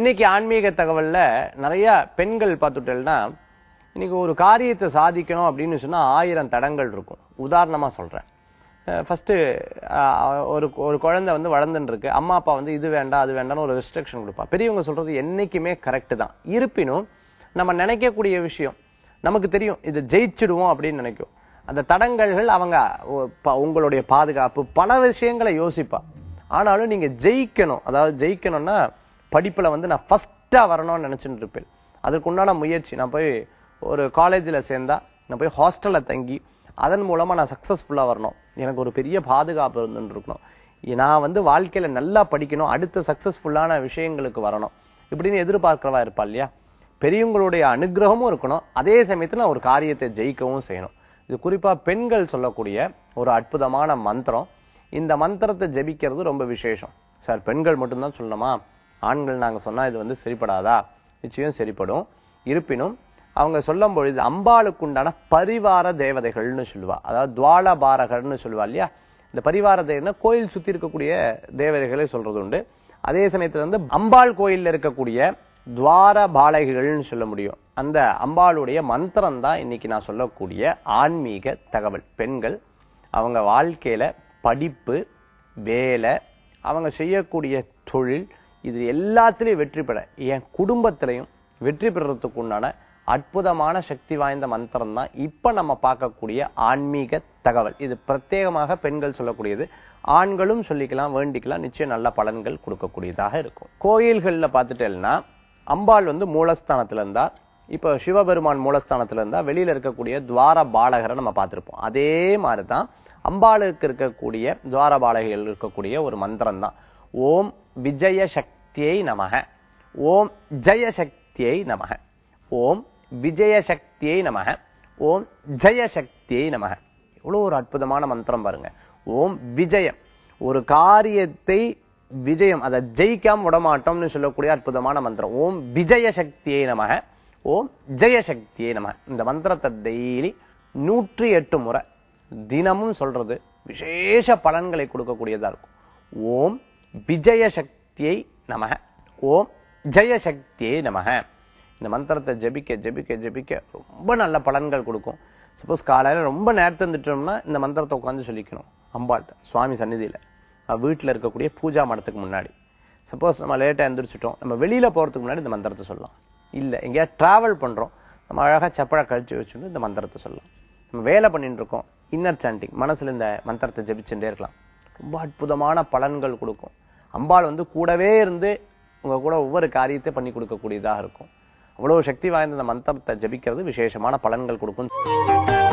இன்னைக்கு ஆன்மீக தகவல்ல நிறைய பெண்கள் பார்த்துட்டேன்னா இன்னைக்கு ஒரு காரியத்தை சாதிக்கணும் அப்படின்னு சொன்னா ஆயிரம் தடங்கள் இருக்கும் உதாரணமா சொல்றேன் ஃபஸ்ட்டு ஒரு ஒரு குழந்தை வந்து வளர்ந்துன்னு இருக்கு அம்மா அப்பா வந்து இது வேண்டாம் அது வேண்டாம்னு ஒரு ரெஸ்ட்ரிக்ஷன் கொடுப்பா பெரியவங்க சொல்றது என்னைக்குமே கரெக்டு தான் இருப்பினும் நம்ம நினைக்கக்கூடிய விஷயம் நமக்கு தெரியும் இதை ஜெயிச்சிடுவோம் அப்படின்னு நினைக்கும் அந்த தடங்கல்கள் அவங்க உங்களுடைய பாதுகாப்பு பல விஷயங்களை யோசிப்பா ஆனாலும் நீங்க ஜெயிக்கணும் அதாவது ஜெயிக்கணும்னா படிப்பில் வந்து நான் ஃபஸ்ட்டாக வரணும்னு நினச்சிட்டு இருப்பேன் உண்டான முயற்சி நான் போய் ஒரு காலேஜில் சேர்ந்தா நான் போய் ஹாஸ்டலில் தங்கி அதன் மூலமாக நான் சக்ஸஸ்ஃபுல்லாக வரணும் எனக்கு ஒரு பெரிய பாதுகாப்பு இருந்துன்னு இருக்கணும் நான் வந்து வாழ்க்கையில் நல்லா படிக்கணும் அடுத்த சக்ஸஸ்ஃபுல்லான விஷயங்களுக்கு வரணும் இப்படின்னு எதிர்பார்க்கிறவா இருப்பா இல்லையா பெரியவங்களுடைய அனுகிரகமும் இருக்கணும் அதே சமயத்தில் ஒரு காரியத்தை ஜெயிக்கவும் செய்யணும் இது குறிப்பாக பெண்கள் சொல்லக்கூடிய ஒரு அற்புதமான மந்திரம் இந்த மந்திரத்தை ஜபிக்கிறது ரொம்ப விசேஷம் சார் பெண்கள் மட்டும்தான் சொல்லணுமா ஆண்கள் நாங்கள் சொன்னால் இது வந்து சரிப்படாதா நிச்சயம் சரிப்படும் இருப்பினும் அவங்க சொல்லும் பொழுது அம்பாளுக்கு உண்டான பரிவார தேவதைகள்னு சொல்லுவாள் அதாவது துவால பாரகர்னு சொல்லுவா இல்லையா இந்த பரிவார தேவனா கோயில் சுற்றி இருக்கக்கூடிய தேவதைகளே சொல்கிறது உண்டு அதே சமயத்தில் வந்து அம்பாள் கோயிலில் இருக்கக்கூடிய துவார பாலகிகள்னு சொல்ல முடியும் அந்த அம்பாளுடைய மந்திரம் தான் இன்னைக்கு நான் சொல்லக்கூடிய ஆன்மீக தகவல் பெண்கள் அவங்க வாழ்க்கையில் படிப்பு வேலை அவங்க செய்யக்கூடிய தொழில் இது எல்லாத்திலையும் வெற்றி பெற என் குடும்பத்திலையும் வெற்றி பெறத்துக்கு உண்டான அற்புதமான சக்தி வாய்ந்த மந்திரம் தான் இப்போ நம்ம பார்க்கக்கூடிய ஆன்மீக தகவல் இது பிரத்யேகமாக பெண்கள் சொல்லக்கூடியது ஆண்களும் சொல்லிக்கலாம் வேண்டிக்கலாம் நிச்சயம் நல்ல பலன்கள் கொடுக்கக்கூடியதாக இருக்கும் கோயில்களில் பார்த்துட்டேன்னா அம்பாள் வந்து மூலஸ்தானத்தில் இருந்தால் இப்போ சிவபெருமான் மூலஸ்தானத்தில் இருந்தால் வெளியில் இருக்கக்கூடிய துவார பாலகரை நம்ம பார்த்துருப்போம் அதே மாதிரி தான் அம்பாளுக்கு இருக்கக்கூடிய துவார பாலகையில் இருக்கக்கூடிய ஒரு மந்திரம் தான் ஓம் விஜயசக்தியை நமக ஓம் ஜயசக்தியை நமக ஓம் விஜயசக்தியை நமக ஓம் ஜயசக்தியை நமக இவ்வளோ ஒரு அற்புதமான மந்திரம் பாருங்க ஓம் விஜயம் ஒரு காரியத்தை விஜயம் அதை ஜெயிக்காம விடமாட்டோம்னு சொல்லக்கூடிய அற்புதமான மந்திரம் ஓம் விஜயசக்தியை நமக ஓம் ஜெயசக்தியை நம இந்த மந்திரத்தை டெய்லி நூற்றி எட்டு முறை தினமும் சொல்றது விசேஷ பலன்களை கொடுக்கக்கூடியதா இருக்கும் ஓம் விஜயசக்தியை நம ஓம் ஜெயசக்தியை நமக இந்த மந்திரத்தை ஜபிக்க ஜபிக்க ஜபிக்க ரொம்ப நல்ல பலன்கள் கொடுக்கும் சப்போஸ் காலையில் ரொம்ப நேரத்தை இருந்துட்டோம்னா இந்த மந்திரத்தை உட்காந்து சொல்லிக்கணும் அம்பாட்ட சுவாமி சந்நிதியில் வீட்டில் இருக்கக்கூடிய பூஜா மடத்துக்கு முன்னாடி சப்போஸ் நம்ம லேட்டாக எந்திரிச்சிட்டோம் நம்ம வெளியில் போகிறதுக்கு முன்னாடி இந்த மந்திரத்தை சொல்லலாம் இல்லை எங்கேயா ட்ராவல் பண்ணுறோம் நம்ம அழகாக செப்பழை கழிச்சு வச்சுட்டு இந்த மந்திரத்தை சொல்லலாம் நம்ம வேலை பண்ணிட்டு இருக்கோம் இன்னர் சாண்டிங் மனசில் இந்த மந்திரத்தை ஜபிச்சுட்டே இருக்கலாம் ரொம்ப அற்புதமான பலன்கள் கொடுக்கும் அம்பாள் வந்து கூடவே இருந்து உங்க கூட ஒவ்வொரு காரியத்தை பண்ணி கொடுக்கக்கூடியதாக இருக்கும் அவ்வளவு சக்தி வாய்ந்த அந்த மந்திரத்தை ஜபிக்கிறது விசேஷமான பலன்கள் கொடுக்கும்